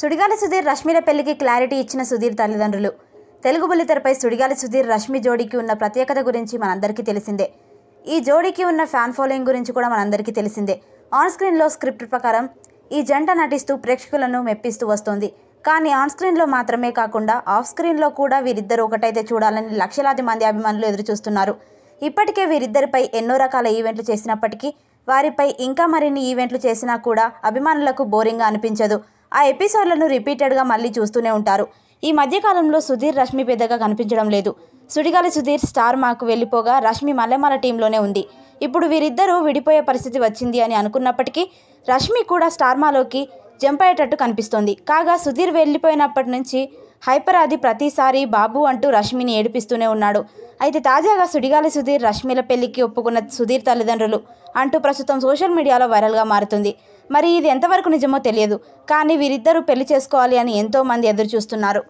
సుడిగాలి సుధీర్ రష్మిల పెళ్లికి క్లారిటీ ఇచ్చిన సుధీర్ తల్లిదండ్రులు తెలుగు బుల్లితెరపై సుడిగాలి సుధీర్ రష్మి జోడీకి ఉన్న ప్రత్యేకత గురించి మనందరికీ తెలిసిందే ఈ జోడీకి ఉన్న ఫ్యాన్ ఫాలోయింగ్ గురించి కూడా మనందరికీ తెలిసిందే ఆన్ స్క్రీన్లో స్క్రిప్ట్ ప్రకారం ఈ జంట నటిస్తూ ప్రేక్షకులను మెప్పిస్తూ వస్తోంది కానీ ఆన్ స్క్రీన్లో మాత్రమే కాకుండా ఆఫ్ స్క్రీన్లో కూడా వీరిద్దరూ ఒకటైతే చూడాలని లక్షలాది మంది అభిమానులు ఎదురుచూస్తున్నారు ఇప్పటికే వీరిద్దరిపై ఎన్నో రకాల ఈవెంట్లు చేసినప్పటికీ వారిపై ఇంకా మరిన్ని ఈవెంట్లు చేసినా కూడా అభిమానులకు బోరింగ్గా అనిపించదు ఆ ఎపిసోడ్లను రిపీటెడ్గా మళ్ళీ చూస్తూనే ఉంటారు ఈ మధ్యకాలంలో సుధీర్ రష్మి పెద్దగా కనిపించడం లేదు సుడిగాలి సుధీర్ స్టార్ మాకు వెళ్ళిపోగా రష్మి మల్లెమాల టీంలోనే ఉంది ఇప్పుడు వీరిద్దరూ విడిపోయే పరిస్థితి వచ్చింది అని అనుకున్నప్పటికీ రష్మి కూడా స్టార్మాలోకి జంప్ అయ్యేటట్టు కనిపిస్తోంది కాగా సుధీర్ వెళ్ళిపోయినప్పటి నుంచి హైపర్ అది ప్రతిసారి బాబు అంటూ రష్మిని ఏడిపిస్తూనే ఉన్నాడు అయితే తాజాగా సుడిగాలి సుధీర్ రష్మిల పెళ్లికి ఒప్పుకున్న సుధీర్ తల్లిదండ్రులు అంటూ ప్రస్తుతం సోషల్ మీడియాలో వైరల్గా మారుతుంది మరి ఇది ఎంతవరకు నిజమో తెలియదు కానీ వీరిద్దరూ పెళ్లి చేసుకోవాలి అని ఎంతోమంది ఎదురు చూస్తున్నారు